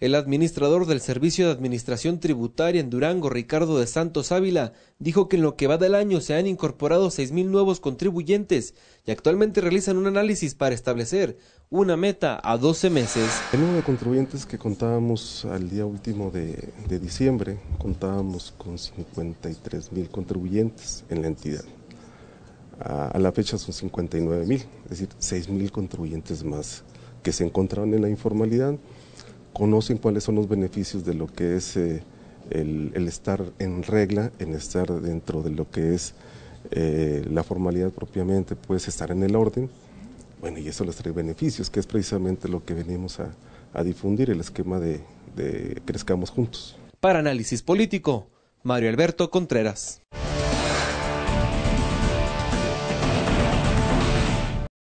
El administrador del Servicio de Administración Tributaria en Durango, Ricardo de Santos Ávila, dijo que en lo que va del año se han incorporado 6.000 nuevos contribuyentes y actualmente realizan un análisis para establecer una meta a 12 meses. El número de contribuyentes que contábamos al día último de, diciembre, contábamos con 53.000 contribuyentes en la entidad. A, la fecha son 59.000, es decir, 6.000 contribuyentes más que se encontraban en la informalidad conocen cuáles son los beneficios de lo que es eh, el, estar en regla, en estar dentro de lo que es eh, la formalidad propiamente, pues estar en el orden. Bueno, y eso les trae beneficios, que es precisamente lo que venimos a, difundir, el esquema de Crezcamos Juntos. Para análisis político, Mario Alberto Contreras.